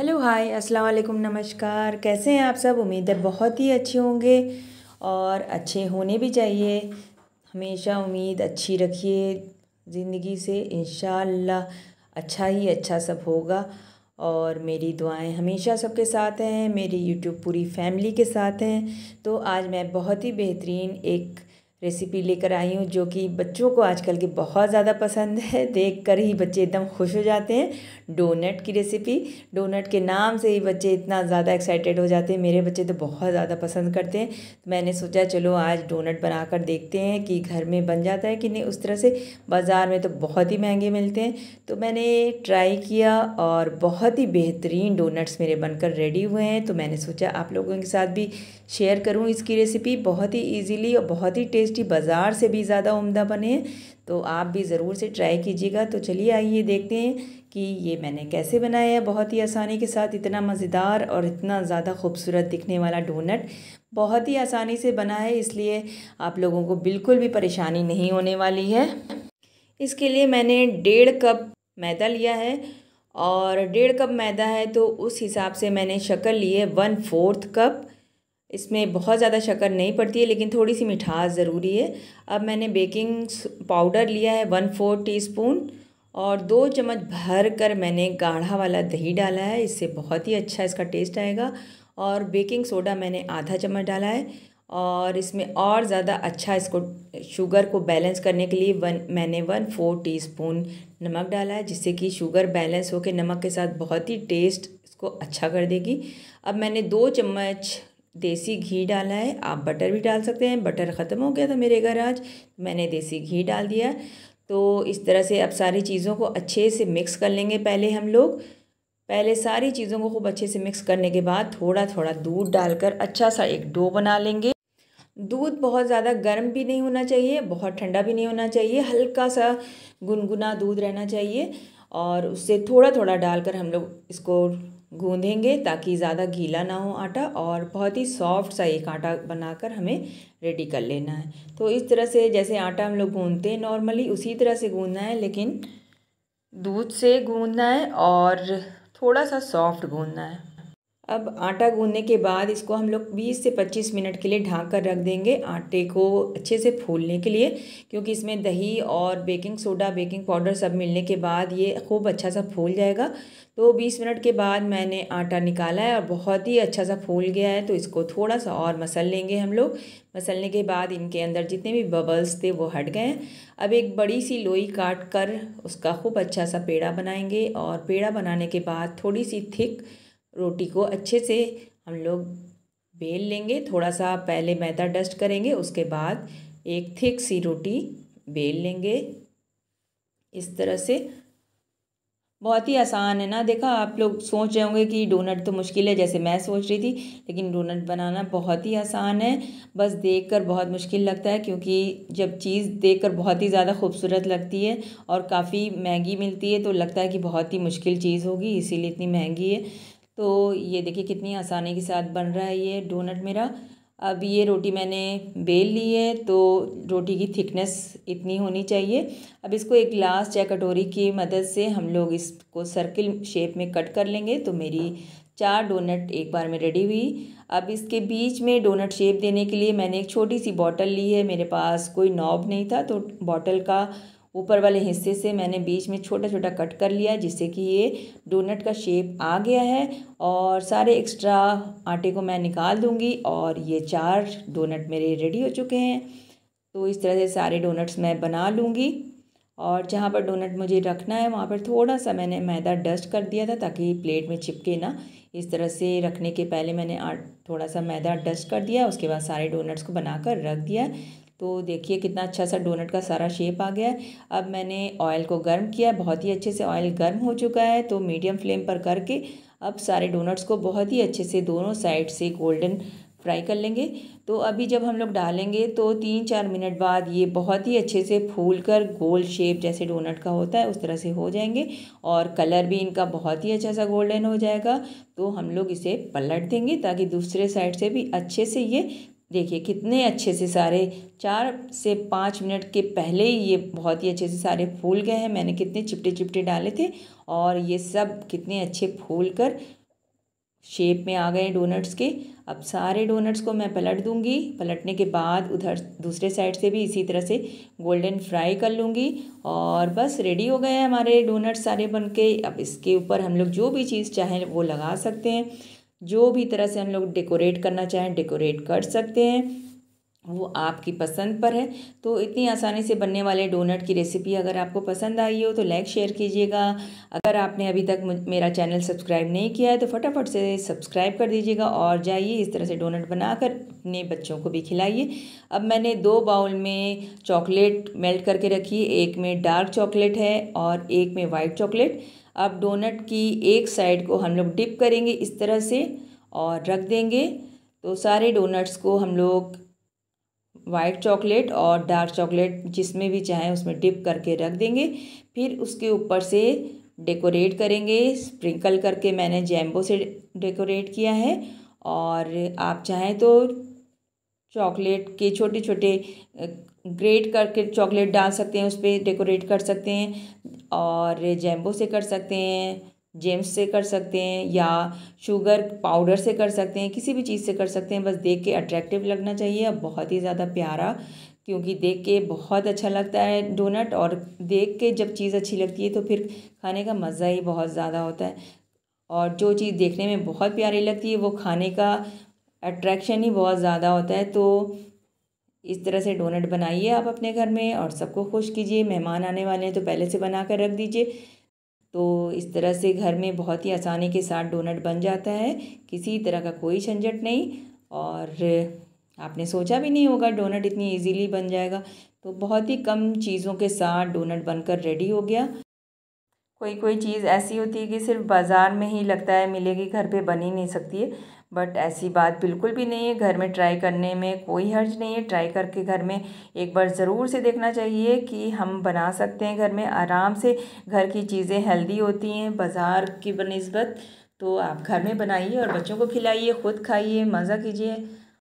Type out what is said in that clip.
hello hi अस्सलाम वालेकुम नमस्कार कैसे हैं आप सब उम्मीद है बहुत ही अच्छे होंगे और अच्छे होने भी चाहिए हमेशा उम्मीद अच्छी रखिए ज़िंदगी से इन अच्छा ही अच्छा सब होगा और मेरी दुआएं हमेशा सबके साथ हैं मेरी यूट्यूब पूरी फैमिली के साथ हैं तो आज मैं बहुत ही बेहतरीन एक रेसिपी लेकर आई हूँ जो कि बच्चों को आजकल के बहुत ज़्यादा पसंद है देख कर ही बच्चे एकदम खुश हो जाते हैं डोनट की रेसिपी डोनट के नाम से ही बच्चे इतना ज़्यादा एक्साइटेड हो जाते हैं मेरे बच्चे तो बहुत ज़्यादा पसंद करते हैं तो मैंने सोचा चलो आज डोनट बनाकर देखते हैं कि घर में बन जाता है कि नहीं उस तरह से बाज़ार में तो बहुत ही महंगे मिलते हैं तो मैंने ट्राई किया और बहुत ही बेहतरीन डोनट्स मेरे बनकर रेडी हुए हैं तो मैंने सोचा आप लोगों के साथ भी शेयर करूँ इसकी रेसिपी बहुत ही ईजीली और बहुत ही टेस्ट टेस्टी बाज़ार से भी ज़्यादा उम्दा बने तो आप भी ज़रूर से ट्राई कीजिएगा तो चलिए आइए देखते हैं कि ये मैंने कैसे बनाया है बहुत ही आसानी के साथ इतना मज़ेदार और इतना ज़्यादा खूबसूरत दिखने वाला डोनट बहुत ही आसानी से बना है इसलिए आप लोगों को बिल्कुल भी परेशानी नहीं होने वाली है इसके लिए मैंने डेढ़ कप मैदा लिया है और डेढ़ कप मैदा है तो उस हिसाब से मैंने शक्ल ली है वन फोर्थ कप इसमें बहुत ज़्यादा शक्कर नहीं पड़ती है लेकिन थोड़ी सी मिठास ज़रूरी है अब मैंने बेकिंग पाउडर लिया है वन फोर टीस्पून और दो चम्मच भर कर मैंने गाढ़ा वाला दही डाला है इससे बहुत ही अच्छा इसका टेस्ट आएगा और बेकिंग सोडा मैंने आधा चम्मच डाला है और इसमें और ज़्यादा अच्छा इसको शुगर को बैलेंस करने के लिए वन मैंने वन फोर टीस्पून नमक डाला है जिससे कि शुगर बैलेंस होकर नमक के साथ बहुत ही टेस्ट इसको अच्छा कर देगी अब मैंने दो चम्मच देसी घी डाला है आप बटर भी डाल सकते हैं बटर ख़त्म हो गया था मेरे घर आज मैंने देसी घी डाल दिया तो इस तरह से अब सारी चीज़ों को अच्छे से मिक्स कर लेंगे पहले हम लोग पहले सारी चीज़ों को खूब अच्छे से मिक्स करने के बाद थोड़ा थोड़ा दूध डालकर अच्छा सा एक डो बना लेंगे दूध बहुत ज़्यादा गर्म भी नहीं होना चाहिए बहुत ठंडा भी नहीं होना चाहिए हल्का सा गुनगुना दूध रहना चाहिए और उससे थोड़ा थोड़ा डालकर हम लोग इसको गूंधेंगे ताकि ज़्यादा गीला ना हो आटा और बहुत ही सॉफ्ट सा एक आटा बनाकर हमें रेडी कर लेना है तो इस तरह से जैसे आटा हम लोग गूंधते हैं नॉर्मली उसी तरह से गूंधना है लेकिन दूध से गूंदना है और थोड़ा सा सॉफ्ट गूंदना है अब आटा गूंदने के बाद इसको हम लोग 20 से 25 मिनट के लिए ढाँक कर रख देंगे आटे को अच्छे से फूलने के लिए क्योंकि इसमें दही और बेकिंग सोडा बेकिंग पाउडर सब मिलने के बाद ये खूब अच्छा सा फूल जाएगा तो 20 मिनट के बाद मैंने आटा निकाला है और बहुत ही अच्छा सा फूल गया है तो इसको थोड़ा सा और मसल लेंगे हम लोग मसलने के बाद इनके अंदर जितने भी बबल्स थे वो हट गए हैं अब एक बड़ी सी लोई काट कर उसका खूब अच्छा सा पेड़ा बनाएंगे और पेड़ा बनाने के बाद थोड़ी सी थिक रोटी को अच्छे से हम लोग बेल लेंगे थोड़ा सा पहले मैदा डस्ट करेंगे उसके बाद एक थिक सी रोटी बेल लेंगे इस तरह से बहुत ही आसान है ना देखा आप लोग सोच रहे होंगे कि डोनट तो मुश्किल है जैसे मैं सोच रही थी लेकिन डोनट बनाना बहुत ही आसान है बस देखकर बहुत मुश्किल लगता है क्योंकि जब चीज़ देखकर बहुत ही ज़्यादा खूबसूरत लगती है और काफ़ी महंगी मिलती है तो लगता है कि बहुत ही मुश्किल चीज़ होगी इसीलिए इतनी महंगी है तो ये देखिए कितनी आसानी के साथ बन रहा है ये डोनट मेरा अब ये रोटी मैंने बेल ली है तो रोटी की थिकनेस इतनी होनी चाहिए अब इसको एक ग्लास या कटोरी की मदद से हम लोग इसको सर्किल शेप में कट कर लेंगे तो मेरी चार डोनट एक बार में रेडी हुई अब इसके बीच में डोनट शेप देने के लिए मैंने एक छोटी सी बॉटल ली है मेरे पास कोई नॉब नहीं था तो बॉटल का ऊपर वाले हिस्से से मैंने बीच में छोटा छोटा कट कर लिया जिससे कि ये डोनट का शेप आ गया है और सारे एक्स्ट्रा आटे को मैं निकाल दूँगी और ये चार डोनट मेरे रेडी हो चुके हैं तो इस तरह से सारे डोनट्स मैं बना लूँगी और जहाँ पर डोनट मुझे रखना है वहाँ पर थोड़ा सा मैंने मैदा डस्ट कर दिया था ताकि प्लेट में चिपके ना इस तरह से रखने के पहले मैंने थोड़ा सा मैदा डस्ट कर दिया उसके बाद सारे डोनट्स को बनाकर रख दिया तो देखिए कितना अच्छा सा डोनट का सारा शेप आ गया है अब मैंने ऑयल को गर्म किया बहुत ही अच्छे से ऑयल गर्म हो चुका है तो मीडियम फ्लेम पर करके अब सारे डोनट्स को बहुत ही अच्छे से दोनों साइड से गोल्डन फ्राई कर लेंगे तो अभी जब हम लोग डालेंगे तो तीन चार मिनट बाद ये बहुत ही अच्छे से फूल कर गोल शेप जैसे डोनट का होता है उस तरह से हो जाएंगे और कलर भी इनका बहुत ही अच्छा सा गोल्डन हो जाएगा तो हम लोग इसे पलट देंगे ताकि दूसरे साइड से भी अच्छे से ये देखिए कितने अच्छे से सारे चार से पाँच मिनट के पहले ही ये बहुत ही अच्छे से सारे फूल गए हैं मैंने कितने चिपटे चिपटे डाले थे और ये सब कितने अच्छे फूल कर शेप में आ गए डोनट्स के अब सारे डोनट्स को मैं पलट दूंगी पलटने के बाद उधर दूसरे साइड से भी इसी तरह से गोल्डन फ्राई कर लूँगी और बस रेडी हो गए हमारे डोनट्स सारे बन के अब इसके ऊपर हम लोग जो भी चीज़ चाहें वो लगा सकते हैं जो भी तरह से हम लोग डेकोरेट करना चाहें डेकोरेट कर सकते हैं वो आपकी पसंद पर है तो इतनी आसानी से बनने वाले डोनट की रेसिपी अगर आपको पसंद आई हो तो लाइक शेयर कीजिएगा अगर आपने अभी तक मेरा चैनल सब्सक्राइब नहीं किया है तो फटाफट से सब्सक्राइब कर दीजिएगा और जाइए इस तरह से डोनट बनाकर अपने बच्चों को भी खिलाइए अब मैंने दो बाउल में चॉकलेट मेल्ट करके रखी एक में डार्क चॉकलेट है और एक में वाइट चॉकलेट अब डोनट की एक साइड को हम लोग डिप करेंगे इस तरह से और रख देंगे तो सारे डोनट्स को हम लोग वाइट चॉकलेट और डार्क चॉकलेट जिसमें भी चाहें उसमें डिप करके रख देंगे फिर उसके ऊपर से डेकोरेट करेंगे स्प्रिंकल करके मैंने जैम्बो से डेकोरेट किया है और आप चाहें तो चॉकलेट के छोटे छोटे ग्रेट करके चॉकलेट डाल सकते हैं उस पर डेकोरेट कर सकते हैं और जैम्बो से कर सकते हैं जेम्स से कर सकते हैं या शुगर पाउडर से कर सकते हैं किसी भी चीज़ से कर सकते हैं बस देख के अट्रैक्टिव लगना चाहिए और बहुत ही ज़्यादा प्यारा क्योंकि देख के बहुत अच्छा लगता है डोनट और देख के जब चीज़ अच्छी लगती है तो फिर खाने का मज़ा ही बहुत ज़्यादा होता है और जो चीज़ देखने में बहुत प्यारी लगती है वो खाने का अट्रैक्शन ही बहुत ज़्यादा होता है तो इस तरह से डोनट बनाइए आप अपने घर में और सबको खुश कीजिए मेहमान आने वाले हैं तो पहले से बना कर रख दीजिए तो इस तरह से घर में बहुत ही आसानी के साथ डोनट बन जाता है किसी तरह का कोई झंझट नहीं और आपने सोचा भी नहीं होगा डोनट इतनी इजीली बन जाएगा तो बहुत ही कम चीज़ों के साथ डोनट बनकर रेडी हो गया कोई कोई चीज़ ऐसी होती है कि सिर्फ बाज़ार में ही लगता है मिलेगी घर पे बन ही नहीं सकती है बट ऐसी बात बिल्कुल भी नहीं है घर में ट्राई करने में कोई हर्ज नहीं है ट्राई करके घर में एक बार ज़रूर से देखना चाहिए कि हम बना सकते हैं घर में आराम से घर की चीज़ें हेल्दी होती हैं बाज़ार की बनस्बत तो आप घर में बनाइए और बच्चों को खिलाइए ख़ुद खाइए मज़ा कीजिए